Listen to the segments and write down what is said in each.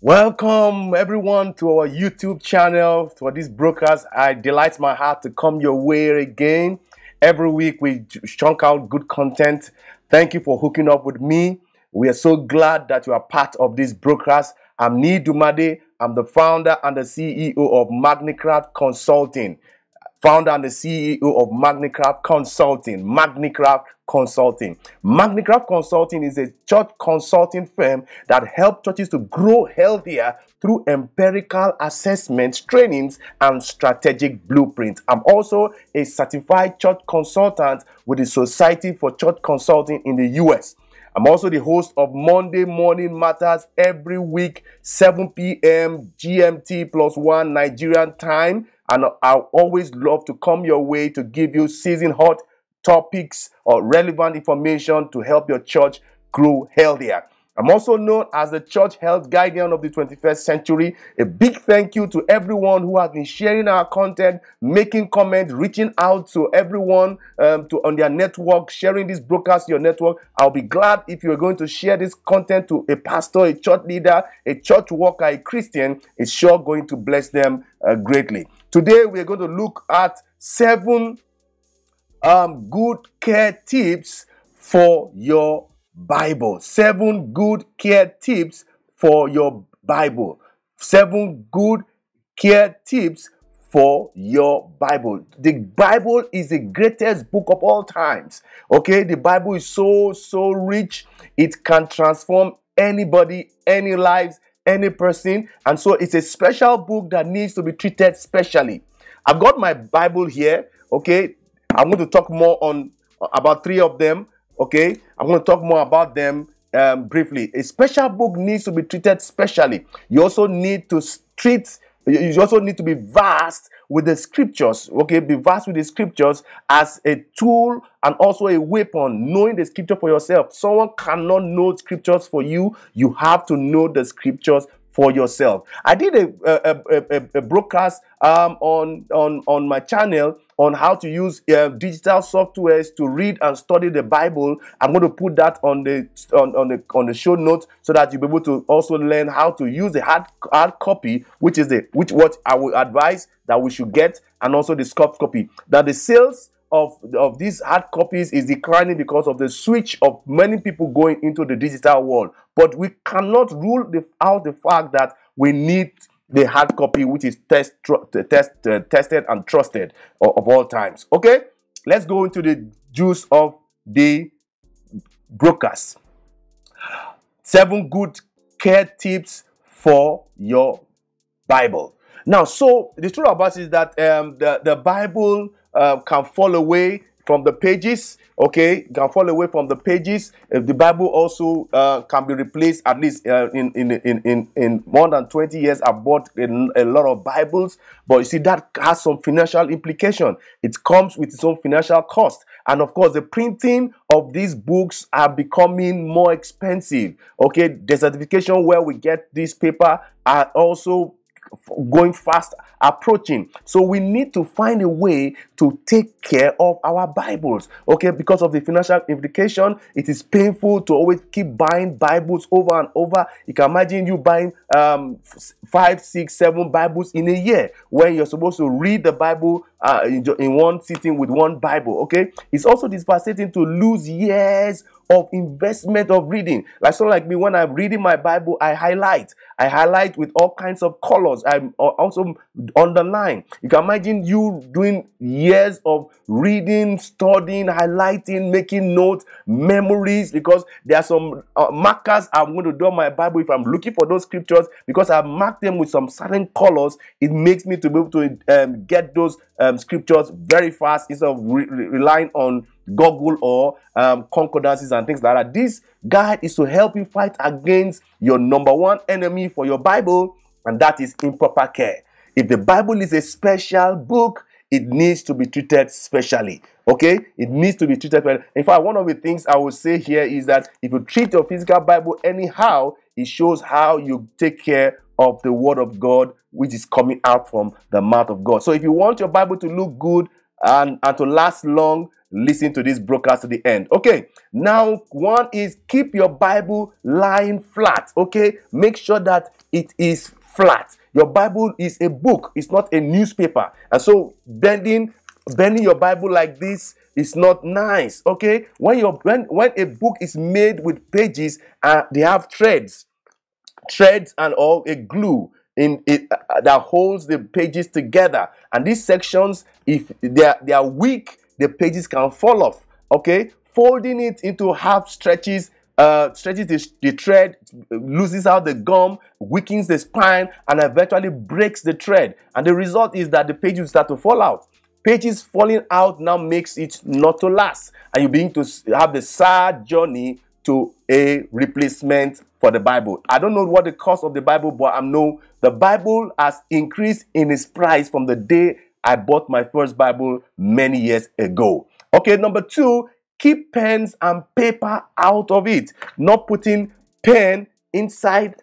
Welcome everyone to our YouTube channel, to this broadcast. I delight my heart to come your way again. Every week we chunk out good content. Thank you for hooking up with me. We are so glad that you are part of this broadcast. I'm Nee I'm the founder and the CEO of Magnicraft Consulting founder and the CEO of Magnicraft Consulting. Magnicraft Consulting. Magnicraft Consulting is a church consulting firm that helps churches to grow healthier through empirical assessments, trainings, and strategic blueprints. I'm also a certified church consultant with the Society for Church Consulting in the US. I'm also the host of Monday Morning Matters every week, 7 p.m. GMT plus one Nigerian time. And I always love to come your way to give you season hot topics or relevant information to help your church grow healthier. I'm also known as the Church Health Guardian of the 21st Century. A big thank you to everyone who has been sharing our content, making comments, reaching out to everyone um, to, on their network, sharing this broadcast to your network. I'll be glad if you're going to share this content to a pastor, a church leader, a church worker, a Christian. It's sure going to bless them uh, greatly. Today, we're going to look at seven um, good care tips for your Bible. Seven good care tips for your Bible. Seven good care tips for your Bible. The Bible is the greatest book of all times. Okay, the Bible is so, so rich. It can transform anybody, any lives, any person. And so it's a special book that needs to be treated specially. I've got my Bible here. Okay, I'm going to talk more on about three of them Okay, I'm going to talk more about them um, briefly. A special book needs to be treated specially. You also need to treat. You also need to be vast with the scriptures. Okay, be vast with the scriptures as a tool and also a weapon. Knowing the scripture for yourself. Someone cannot know scriptures for you. You have to know the scriptures for yourself. I did a, a, a, a broadcast um, on, on, on my channel on how to use uh, digital softwares to read and study the Bible. I'm going to put that on the on, on the on the show notes so that you'll be able to also learn how to use the hard hard copy, which is the which what I would advise that we should get, and also the soft copy. That the sales of, of these hard copies is declining because of the switch of many people going into the digital world. But we cannot rule the, out the fact that we need the hard copy, which is test, test, uh, tested and trusted of, of all times. Okay, let's go into the juice of the brokers. Seven good care tips for your Bible. Now, so the truth about is that um, the, the Bible uh, can fall away from the pages okay can fall away from the pages uh, the bible also uh, can be replaced at least uh, in, in, in, in, in more than 20 years i bought a, a, lot of bibles but you see that has some financial implication it comes with its own financial cost and of course the printing of these books are becoming more expensive okay the certification where we get this paper are also going fast approaching so we need to find a way to take care of our bibles okay because of the financial implication it is painful to always keep buying bibles over and over you can imagine you buying um, five six seven bibles in a year when you're supposed to read the bible uh, in, in one sitting with one bible okay it's also devastating to lose years of investment of reading. Like so, like me, when I'm reading my Bible, I highlight. I highlight with all kinds of colors. I'm uh, also underline. You can imagine you doing years of reading, studying, highlighting, making notes, memories, because there are some uh, markers I'm going to do on my Bible. If I'm looking for those scriptures, because I mark them with some certain colors, it makes me to be able to um, get those um, scriptures very fast instead of re- relying on Google or um, concordances and things like that. This guide is to help you fight against your number one enemy for your Bible, and that is improper care. If the Bible is a special book, it needs to be treated specially. Okay? It needs to be treated well. In fact, one of the things I will say here is that if you treat your physical Bible anyhow, it shows how you take care of the Word of God, which is coming out from the mouth of God. So if you want your Bible to look good and, and to last long, listen to this broadcast to the end. Okay, now one is keep your Bible lying flat. Okay, make sure that it is flat. Your Bible is a book, it's not a newspaper. And so bending bending your Bible like this is not nice. Okay, when your when, when a book is made with pages and uh, they have threads, threads and all a glue in it uh, that holds the pages together. And these sections, if they are, they are weak, the pages can fall off. Okay, folding it into half stretches uh, stretches the, the, thread, loses out the gum, weakens the spine, and eventually breaks the thread. And the result is that the page will start to fall out. Pages falling out now makes it not to last, and you begin to have the sad journey to a replacement for the Bible. I don't know what the cost of the Bible, but I know the Bible has increased in its price from the day I bought my first Bible many years ago. Okay, number two, keep pens and paper out of it. Not putting pen inside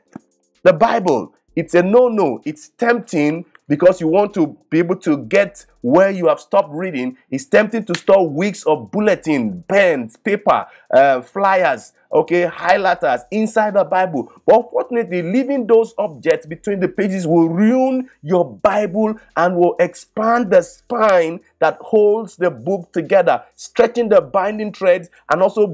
the Bible. It's a no no. It's tempting because you want to be able to get where you have stopped reading, it's tempting to store weeks of bulletin, pens, paper, uh, flyers, okay, highlighters inside the Bible. But fortunately, leaving those objects between the pages will ruin your Bible and will expand the spine that holds the book together, stretching the binding threads and also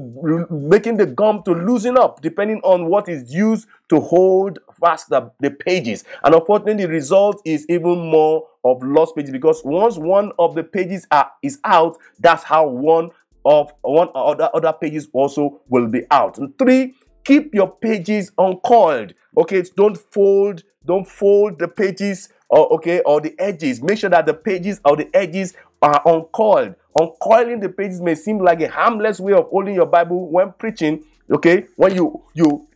making the gum to loosen up depending on what is used to hold past the, the pages. And unfortunately, the result is even more of lost pages because once one of the pages are, is out, that's how one of one other other pages also will be out. And three, keep your pages uncoiled. Okay, don't fold, don't fold the pages or okay or the edges. Make sure that the pages or the edges are uncoiled. Uncoiling the pages may seem like a harmless way of holding your Bible when preaching. Okay, when you you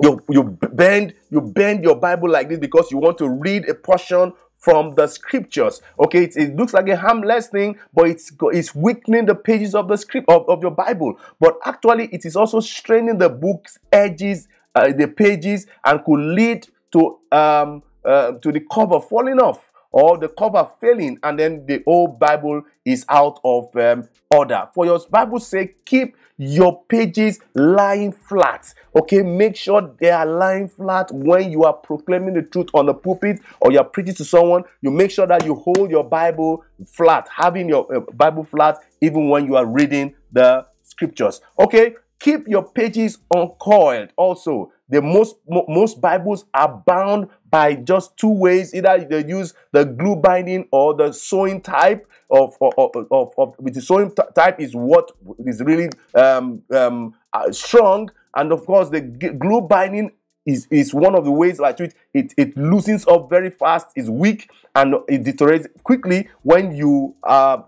you, you bend you bend your Bible like this because you want to read a portion from the scriptures. Okay, it, it, looks like a harmless thing, but it's it's weakening the pages of the script of, of your Bible. But actually, it is also straining the book's edges, uh, the pages, and could lead to um uh, to the cover falling off or the cover failing and then the whole Bible is out of um, order. For your Bible, say keep your pages lying flat. Okay, make sure they are lying flat when you are proclaiming the truth on the pulpit or you're preaching to someone. You make sure that you hold your Bible flat, having your uh, Bible flat even when you are reading the scriptures. Okay, keep your pages uncoiled also. The most most Bibles are bound by just two ways either they use the glue binding or the sewing type of, of, of, of with the sewing type is what is really um, um, uh, strong and of course the glue binding is, is one of the ways like which it, it loosens up very fast, is weak, and it deteriorates quickly when you uh,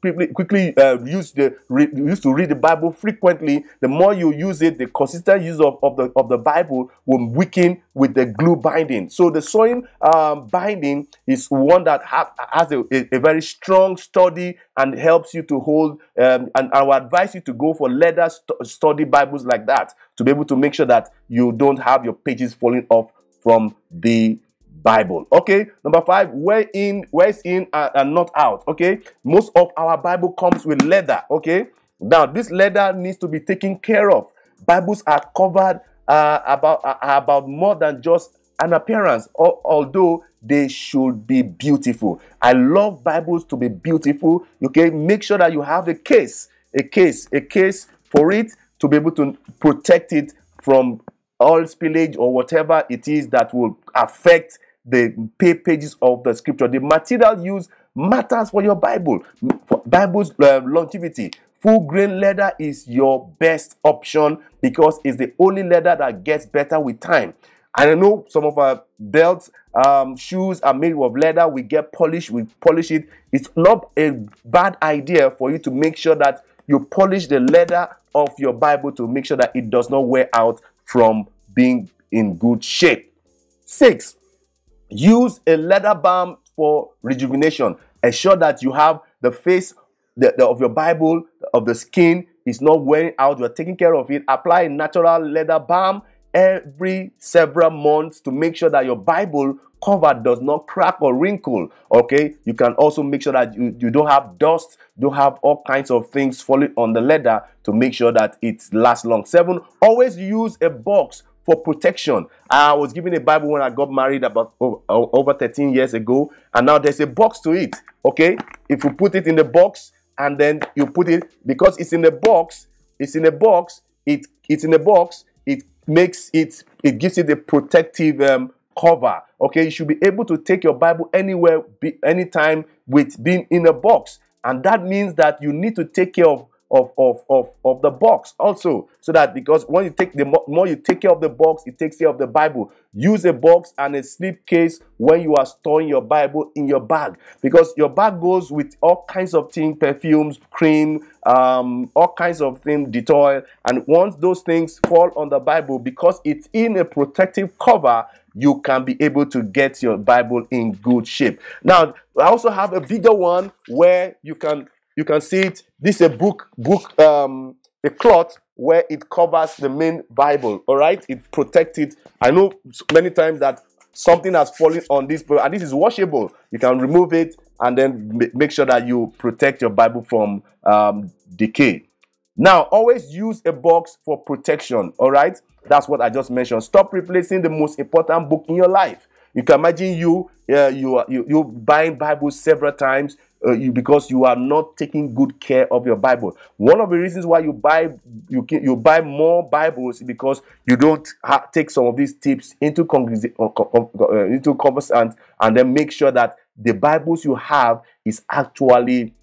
quickly, quickly uh, use the re, used to read the Bible frequently. The more you use it, the consistent use of, of, the, of the Bible will weaken with the glue binding. So the sewing um, binding is one that has a, a, very strong study and helps you to hold. Um, and I would advise you to go for leather st- study Bibles like that to be able to make sure that you don't have your pages falling off from the Bible. Okay, number five, where in, where's in and, and not out. Okay, most of our Bible comes with leather. Okay, now this leather needs to be taken care of. Bibles are covered uh, about uh, about more than just an appearance, although they should be beautiful. I love Bibles to be beautiful. Okay, make sure that you have a case, a case, a case for it to be able to protect it from all spillage or whatever it is that will affect the pages of the scripture. The material used matters for your Bible, for Bible's uh, longevity. Full grain leather is your best option because it's the only leather that gets better with time. And I know some of our belts, um, shoes are made of leather. We get polished, we polish it. It's not a bad idea for you to make sure that you polish the leather of your Bible to make sure that it does not wear out from being in good shape. Six, use a leather balm for rejuvenation. Ensure that you have the face the, the, of your Bible, of the skin, is not wearing out. You are taking care of it. Apply a natural leather balm every several months to make sure that your Bible cover does not crack or wrinkle. Okay, you can also make sure that you, you don't have dust, don't have all kinds of things falling on the leather to make sure that it lasts long. Seven, always use a box for protection. I was given a Bible when I got married about oh, over 13 years ago, and now there's a box to it. Okay, if you put it in the box and then you put it because it's in the box, it's in a box, it, it's in a box makes it it gives you the protective um, cover okay you should be able to take your bible anywhere be, anytime with being in a box and that means that you need to take care of of, of, of, of the box also so that because when you take the more you take care of the box it takes care of the bible use a box and a slip case when you are storing your bible in your bag because your bag goes with all kinds of things perfumes cream um, all kinds of things detoil and once those things fall on the bible because it's in a protective cover you can be able to get your bible in good shape now i also have a bigger one where you can you can see it. This is a book, book, um, a cloth where it covers the main Bible. All right, it protects it. I know many times that something has fallen on this, and this is washable. You can remove it and then make sure that you protect your Bible from um, decay. Now, always use a box for protection. All right, that's what I just mentioned. Stop replacing the most important book in your life. You can imagine you, uh, you, you, you buying Bibles several times uh, you, because you are not taking good care of your Bible. One of the reasons why you buy you can, you buy more Bibles is because you don't ha- take some of these tips into uh, uh, uh, into converse and, and then make sure that the Bibles you have is actually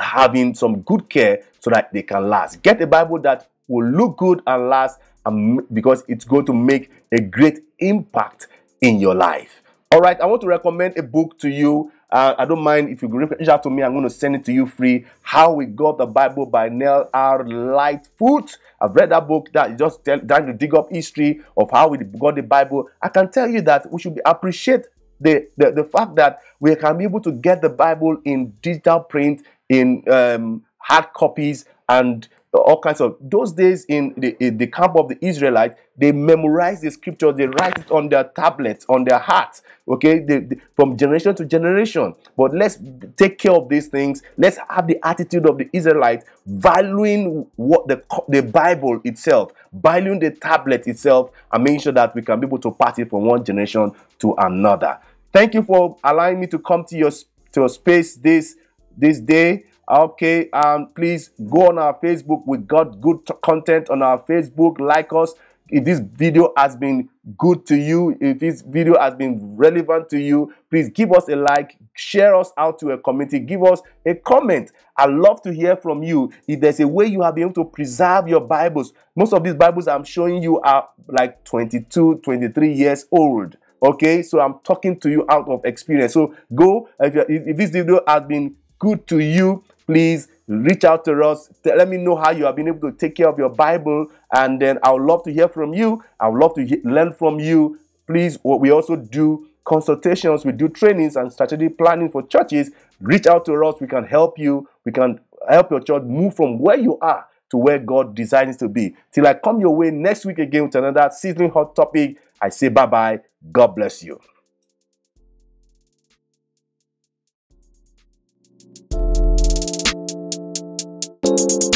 having some good care so that they can last. Get a Bible that will look good and last and because it's going to make a great impact in your life. All right, I want to recommend a book to you. Uh, I don't mind if you reach out to me. I'm going to send it to you free. How We Got the Bible by Neil R. Lightfoot. I've read that book. That just tell, trying to dig up history of how we got the Bible. I can tell you that we should be, appreciate the, the, the fact that we can be able to get the Bible in digital print, in um, hard copies, and all kinds of those days in the, in the camp of the israelites they memorize the scriptures they write it on their tablets on their hearts okay they, they, from generation to generation but let's take care of these things let's have the attitude of the israelites valuing what the, the bible itself valuing the tablet itself and making sure that we can be able to pass it from one generation to another thank you for allowing me to come to your to your space this this day Okay, um, please go on our Facebook. We got good content on our Facebook. Like us. If this video has been good to you, if this video has been relevant to you, please give us a like, share us out to a community, give us a comment. I love to hear from you. If there's a way you have been able to preserve your Bibles, most of these Bibles I'm showing you are like 22, 23 years old. Okay, so I'm talking to you out of experience. So go if, if this video has been good to you, please reach out to us. Let me know how you have been able to take care of your Bible, and then I would love to hear from you. I would love to he- learn from you. Please, what we also do consultations, we do trainings and strategic planning for churches. Reach out to us. We can help you. We can help your church move from where you are to where God designs to be. Till I come your way next week again with another seasoning hot topic. I say bye bye. God bless you. Thank you